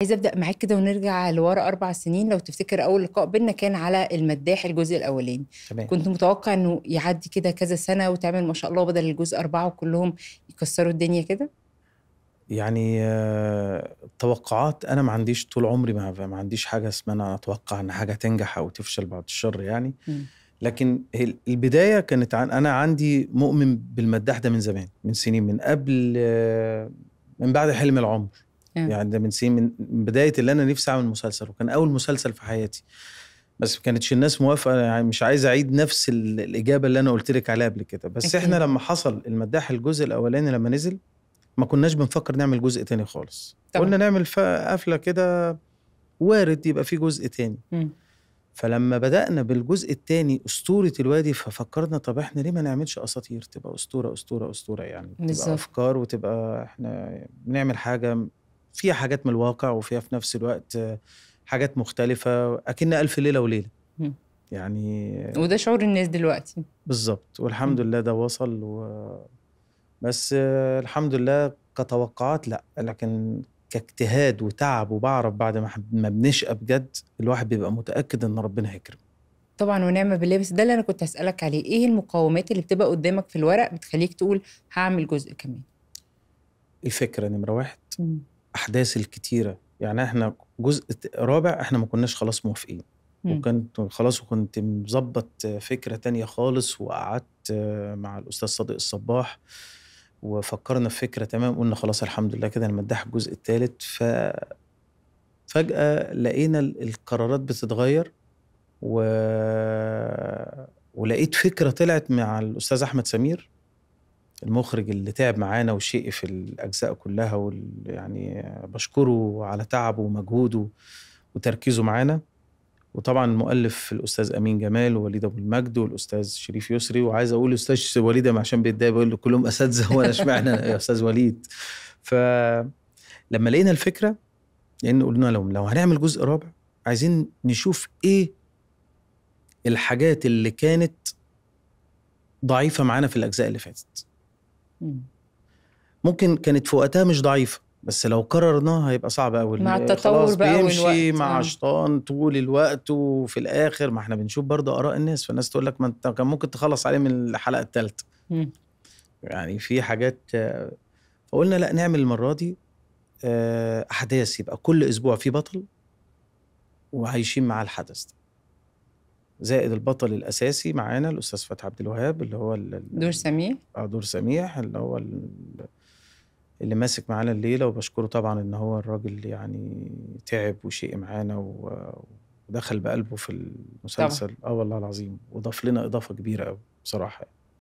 عايزه ابدا معاك كده ونرجع لورا اربع سنين لو تفتكر اول لقاء بينا كان على المداح الجزء الاولاني تمام. كنت متوقع انه يعدي كده كذا سنه وتعمل ما شاء الله بدل الجزء اربعه وكلهم يكسروا الدنيا كده يعني آه، توقعات انا ما عنديش طول عمري ما, ما عنديش حاجه اسمها انا اتوقع ان حاجه تنجح او تفشل بعد الشر يعني م. لكن البدايه كانت عن انا عندي مؤمن بالمداح ده من زمان من سنين من قبل آه، من بعد حلم العمر يعني ده من سنين من بدايه اللي انا نفسي اعمل مسلسل وكان اول مسلسل في حياتي بس ما كانتش الناس موافقه يعني مش عايز اعيد نفس الاجابه اللي انا قلت لك عليها قبل كده بس أكيد. احنا لما حصل المداح الجزء الاولاني لما نزل ما كناش بنفكر نعمل جزء تاني خالص طبعا. قلنا نعمل قفله كده وارد يبقى في جزء تاني م. فلما بدأنا بالجزء الثاني أسطورة الوادي ففكرنا طب احنا ليه ما نعملش أساطير تبقى أسطورة أسطورة أسطورة يعني بالزبط. تبقى أفكار وتبقى احنا بنعمل حاجة فيها حاجات من الواقع وفيها في نفس الوقت حاجات مختلفة أكن ألف ليلة وليلة يعني وده شعور الناس دلوقتي بالظبط والحمد لله ده وصل و... بس الحمد لله كتوقعات لا لكن كاجتهاد وتعب وبعرف بعد ما ما بنشقى بجد الواحد بيبقى متاكد ان ربنا هيكرمه طبعا ونعمه بالله بس ده اللي انا كنت هسالك عليه ايه المقاومات اللي بتبقى قدامك في الورق بتخليك تقول هعمل جزء كمان الفكره نمره واحد م. الاحداث الكتيره يعني احنا جزء رابع احنا ما كناش خلاص موافقين وكنت خلاص وكنت مظبط فكره تانية خالص وقعدت مع الاستاذ صادق الصباح وفكرنا في فكره تمام قلنا خلاص الحمد لله كده هنمدح الجزء الثالث ف فجاه لقينا القرارات بتتغير و... ولقيت فكره طلعت مع الاستاذ احمد سمير المخرج اللي تعب معانا وشيء في الاجزاء كلها يعني بشكره على تعبه ومجهوده وتركيزه معانا وطبعا المؤلف الاستاذ امين جمال ووليد ابو المجد والاستاذ شريف يسري وعايز اقول الاستاذ وليد عشان بيتضايق بقول له كلهم اساتذه وانا اشمعنى يا استاذ وليد فلما لقينا الفكره لان قلنا لهم لو هنعمل جزء رابع عايزين نشوف ايه الحاجات اللي كانت ضعيفه معانا في الاجزاء اللي فاتت ممكن كانت في وقتها مش ضعيفه بس لو كررناها هيبقى صعب قوي مع آه، التطور بقى بيمشي مع شيطان طول الوقت وفي الاخر ما احنا بنشوف برضه اراء الناس فالناس تقول لك ما انت كان ممكن تخلص عليه من الحلقه الثالثه يعني في حاجات فقلنا لا نعمل المره دي آه، احداث يبقى كل اسبوع في بطل وعايشين مع الحدث ده زائد البطل الاساسي معانا الاستاذ فتحي عبد الوهاب اللي هو دور سميح اه دور سميح اللي هو اللي ماسك معانا الليله وبشكره طبعا ان هو الراجل يعني تعب وشيء معانا ودخل بقلبه في المسلسل اه والله العظيم وضاف لنا اضافه كبيره قوي بصراحه يعني.